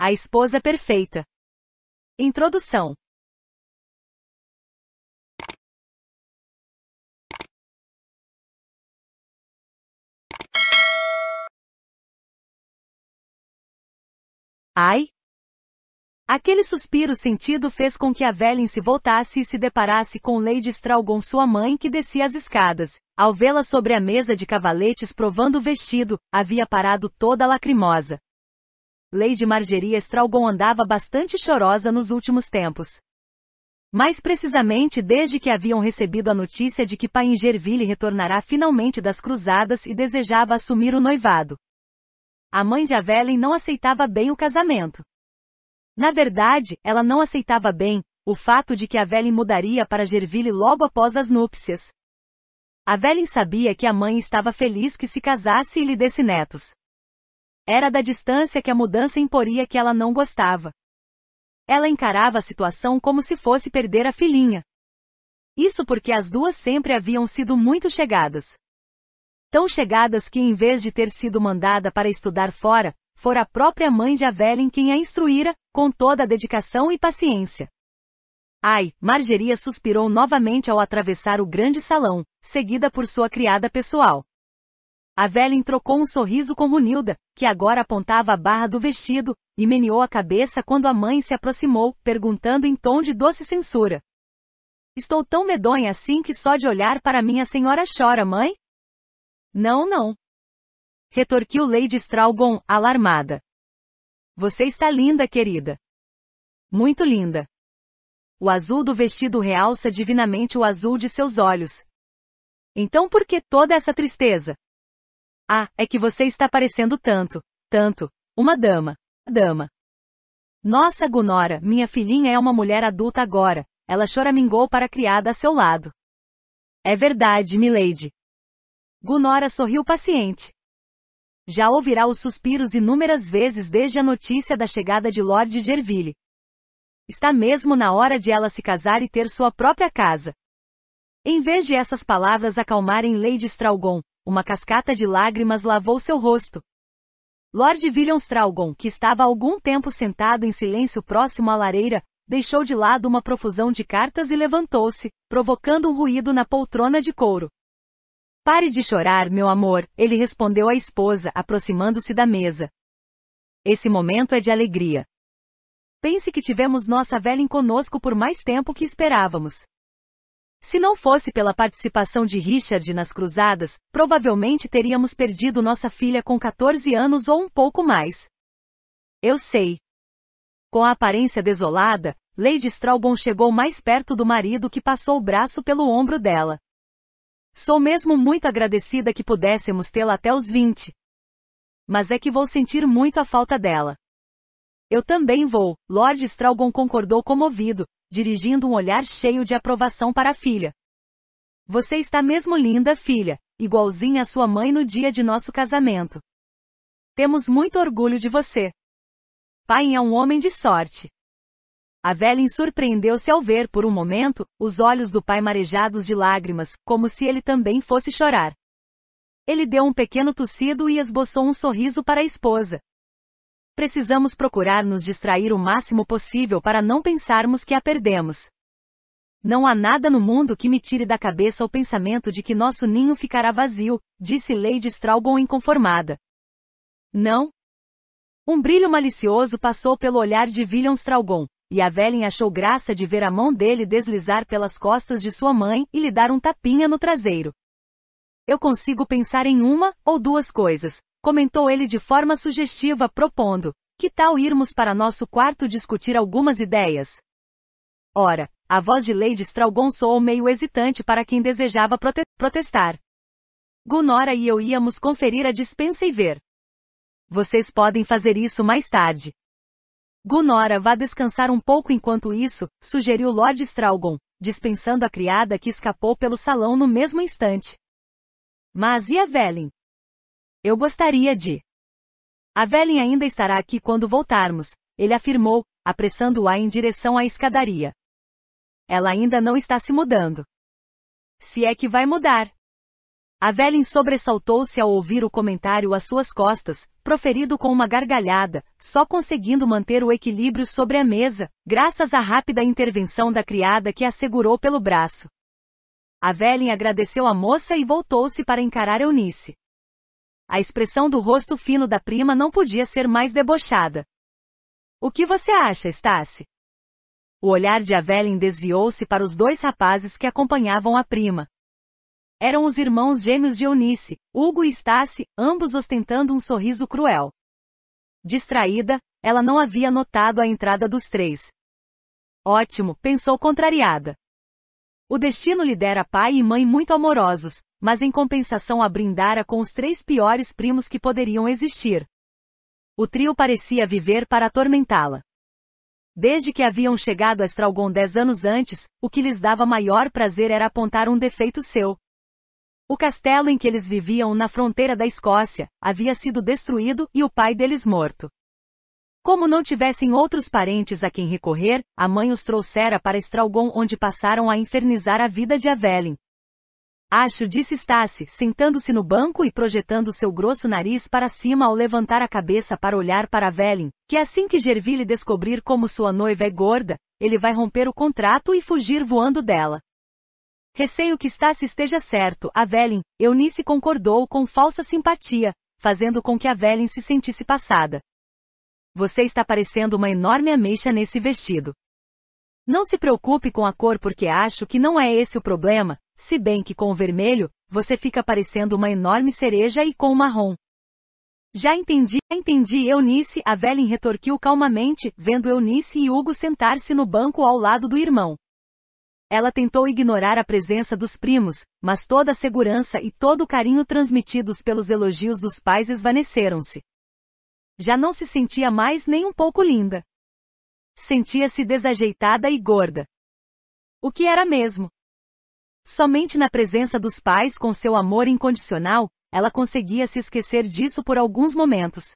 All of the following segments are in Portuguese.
A esposa perfeita. Introdução. Ai! Aquele suspiro sentido fez com que a velha se voltasse e se deparasse com Lady Stralgon sua mãe que descia as escadas. Ao vê-la sobre a mesa de cavaletes provando o vestido, havia parado toda lacrimosa. Lady Margeria Stralgon andava bastante chorosa nos últimos tempos. Mais precisamente desde que haviam recebido a notícia de que Gerville retornará finalmente das cruzadas e desejava assumir o noivado. A mãe de Avelin não aceitava bem o casamento. Na verdade, ela não aceitava bem, o fato de que Avelin mudaria para Gerville logo após as núpcias. Avelin sabia que a mãe estava feliz que se casasse e lhe desse netos. Era da distância que a mudança imporia que ela não gostava. Ela encarava a situação como se fosse perder a filhinha. Isso porque as duas sempre haviam sido muito chegadas. Tão chegadas que em vez de ter sido mandada para estudar fora, fora a própria mãe de Avelin quem a instruíra, com toda a dedicação e paciência. Ai, Margeria suspirou novamente ao atravessar o grande salão, seguida por sua criada pessoal. A Velen trocou um sorriso com Runilda, que agora apontava a barra do vestido, e meneou a cabeça quando a mãe se aproximou, perguntando em tom de doce censura. Estou tão medonha assim que só de olhar para minha senhora chora, mãe? Não, não. Retorquiu Lady Stralgon, alarmada. Você está linda, querida. Muito linda. O azul do vestido realça divinamente o azul de seus olhos. Então por que toda essa tristeza? Ah, é que você está parecendo tanto, tanto, uma dama, dama. Nossa Gunora, minha filhinha é uma mulher adulta agora, ela choramingou para a criada a seu lado. É verdade, milady. Gunora sorriu paciente. Já ouvirá os suspiros inúmeras vezes desde a notícia da chegada de Lord Gerville. Está mesmo na hora de ela se casar e ter sua própria casa. Em vez de essas palavras acalmarem Lady Stralgon, uma cascata de lágrimas lavou seu rosto. Lord William Stralgon, que estava algum tempo sentado em silêncio próximo à lareira, deixou de lado uma profusão de cartas e levantou-se, provocando um ruído na poltrona de couro. Pare de chorar, meu amor, ele respondeu à esposa, aproximando-se da mesa. Esse momento é de alegria. Pense que tivemos nossa velha conosco por mais tempo que esperávamos. Se não fosse pela participação de Richard nas cruzadas, provavelmente teríamos perdido nossa filha com 14 anos ou um pouco mais. Eu sei. Com a aparência desolada, Lady Stralbon chegou mais perto do marido que passou o braço pelo ombro dela. Sou mesmo muito agradecida que pudéssemos tê-la até os 20. Mas é que vou sentir muito a falta dela. Eu também vou, Lord Stralgon concordou comovido, dirigindo um olhar cheio de aprovação para a filha. Você está mesmo linda, filha, igualzinha à sua mãe no dia de nosso casamento. Temos muito orgulho de você. Pai é um homem de sorte. A Velen surpreendeu-se ao ver, por um momento, os olhos do pai marejados de lágrimas, como se ele também fosse chorar. Ele deu um pequeno tossido e esboçou um sorriso para a esposa precisamos procurar nos distrair o máximo possível para não pensarmos que a perdemos. Não há nada no mundo que me tire da cabeça o pensamento de que nosso ninho ficará vazio, disse Lady Straugon inconformada. Não? Um brilho malicioso passou pelo olhar de William Straugon, e a velha achou graça de ver a mão dele deslizar pelas costas de sua mãe e lhe dar um tapinha no traseiro. Eu consigo pensar em uma ou duas coisas, Comentou ele de forma sugestiva, propondo: Que tal irmos para nosso quarto discutir algumas ideias? Ora, a voz de Lady Stralgon soou meio hesitante para quem desejava prote protestar. Gunora e eu íamos conferir a dispensa e ver. Vocês podem fazer isso mais tarde. Gunora vá descansar um pouco enquanto isso, sugeriu Lord Stralgon, dispensando a criada que escapou pelo salão no mesmo instante. Mas e a Velen? Eu gostaria de. A Velen ainda estará aqui quando voltarmos, ele afirmou, apressando-a em direção à escadaria. Ela ainda não está se mudando. Se é que vai mudar. A Velen sobressaltou-se ao ouvir o comentário às suas costas, proferido com uma gargalhada, só conseguindo manter o equilíbrio sobre a mesa, graças à rápida intervenção da criada que a segurou pelo braço. A Velen agradeceu a moça e voltou-se para encarar Eunice. A expressão do rosto fino da prima não podia ser mais debochada. O que você acha, Stacy? O olhar de Avelin desviou-se para os dois rapazes que acompanhavam a prima. Eram os irmãos gêmeos de Eunice, Hugo e Stacy, ambos ostentando um sorriso cruel. Distraída, ela não havia notado a entrada dos três. Ótimo, pensou contrariada. O destino lhe dera pai e mãe muito amorosos, mas em compensação a brindara com os três piores primos que poderiam existir. O trio parecia viver para atormentá-la. Desde que haviam chegado a Estralgon dez anos antes, o que lhes dava maior prazer era apontar um defeito seu. O castelo em que eles viviam na fronteira da Escócia havia sido destruído e o pai deles morto. Como não tivessem outros parentes a quem recorrer, a mãe os trouxera para Estralgon onde passaram a infernizar a vida de Avelin. Acho, disse Stacy, sentando-se no banco e projetando seu grosso nariz para cima ao levantar a cabeça para olhar para Velen, que assim que Gerville descobrir como sua noiva é gorda, ele vai romper o contrato e fugir voando dela. Receio que Stacy esteja certo, a Velen, Eunice concordou com falsa simpatia, fazendo com que a Velen se sentisse passada. Você está parecendo uma enorme ameixa nesse vestido. Não se preocupe com a cor porque acho que não é esse o problema, se bem que com o vermelho, você fica parecendo uma enorme cereja e com o marrom. Já entendi, entendi Eunice, a velha retorquiu calmamente, vendo Eunice e Hugo sentar-se no banco ao lado do irmão. Ela tentou ignorar a presença dos primos, mas toda a segurança e todo o carinho transmitidos pelos elogios dos pais esvaneceram-se. Já não se sentia mais nem um pouco linda. Sentia-se desajeitada e gorda. O que era mesmo? Somente na presença dos pais com seu amor incondicional, ela conseguia se esquecer disso por alguns momentos.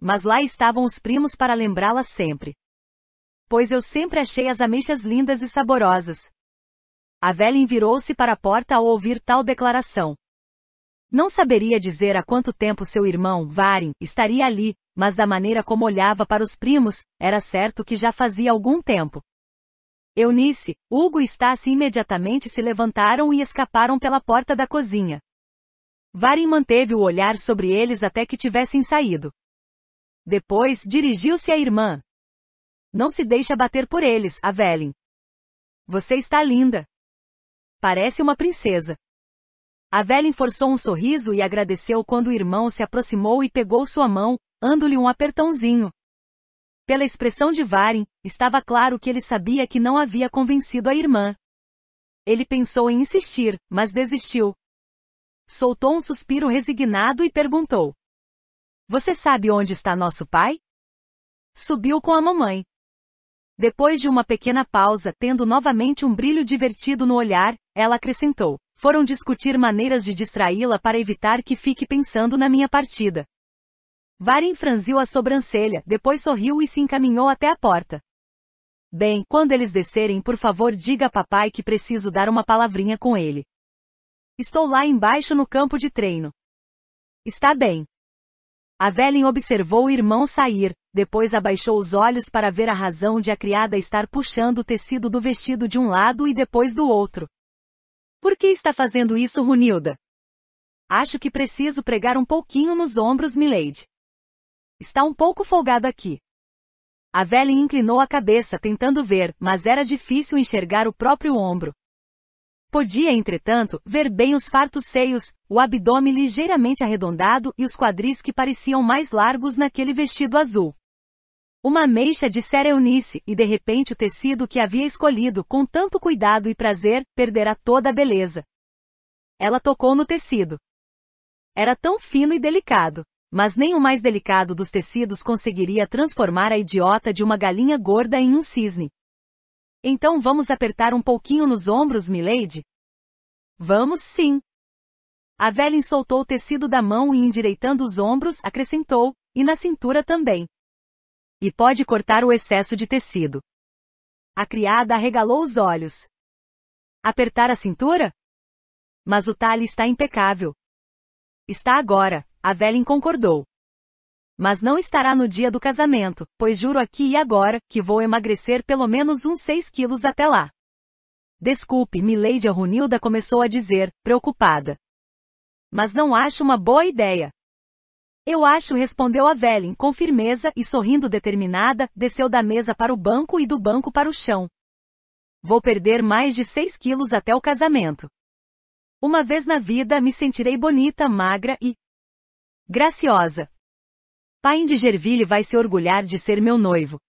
Mas lá estavam os primos para lembrá-la sempre. Pois eu sempre achei as ameixas lindas e saborosas. A velha virou se para a porta ao ouvir tal declaração. Não saberia dizer há quanto tempo seu irmão, Varin, estaria ali, mas da maneira como olhava para os primos, era certo que já fazia algum tempo. Eunice, Hugo e Stacy imediatamente se levantaram e escaparam pela porta da cozinha. Varen manteve o olhar sobre eles até que tivessem saído. Depois, dirigiu-se à irmã. Não se deixa bater por eles, Avelin. Você está linda. Parece uma princesa. Avelin forçou um sorriso e agradeceu quando o irmão se aproximou e pegou sua mão, dando-lhe um apertãozinho. Pela expressão de Varen, estava claro que ele sabia que não havia convencido a irmã. Ele pensou em insistir, mas desistiu. Soltou um suspiro resignado e perguntou: Você sabe onde está nosso pai? Subiu com a mamãe. Depois de uma pequena pausa, tendo novamente um brilho divertido no olhar, ela acrescentou: Foram discutir maneiras de distraí-la para evitar que fique pensando na minha partida. Varen franziu a sobrancelha, depois sorriu e se encaminhou até a porta. Bem, quando eles descerem, por favor diga a papai que preciso dar uma palavrinha com ele. Estou lá embaixo no campo de treino. Está bem. A Velen observou o irmão sair, depois abaixou os olhos para ver a razão de a criada estar puxando o tecido do vestido de um lado e depois do outro. Por que está fazendo isso, Runilda? Acho que preciso pregar um pouquinho nos ombros, Milady. Está um pouco folgado aqui. A velha inclinou a cabeça tentando ver, mas era difícil enxergar o próprio ombro. Podia, entretanto, ver bem os fartos seios, o abdômen ligeiramente arredondado e os quadris que pareciam mais largos naquele vestido azul. Uma meixa de Sera Eunice, e de repente o tecido que havia escolhido com tanto cuidado e prazer, perderá toda a beleza. Ela tocou no tecido. Era tão fino e delicado. Mas nem o mais delicado dos tecidos conseguiria transformar a idiota de uma galinha gorda em um cisne. Então vamos apertar um pouquinho nos ombros, Milady? Vamos sim. A velha soltou o tecido da mão e endireitando os ombros, acrescentou, e na cintura também. E pode cortar o excesso de tecido. A criada arregalou os olhos. Apertar a cintura? Mas o talhe está impecável. Está agora, Avelin concordou. Mas não estará no dia do casamento, pois juro aqui e agora, que vou emagrecer pelo menos uns 6 quilos até lá. Desculpe, Milady Runilda começou a dizer, preocupada. Mas não acho uma boa ideia. Eu acho, respondeu Avelin com firmeza e sorrindo determinada, desceu da mesa para o banco e do banco para o chão. Vou perder mais de 6 quilos até o casamento. Uma vez na vida me sentirei bonita, magra e graciosa. Pai de Gerville vai se orgulhar de ser meu noivo,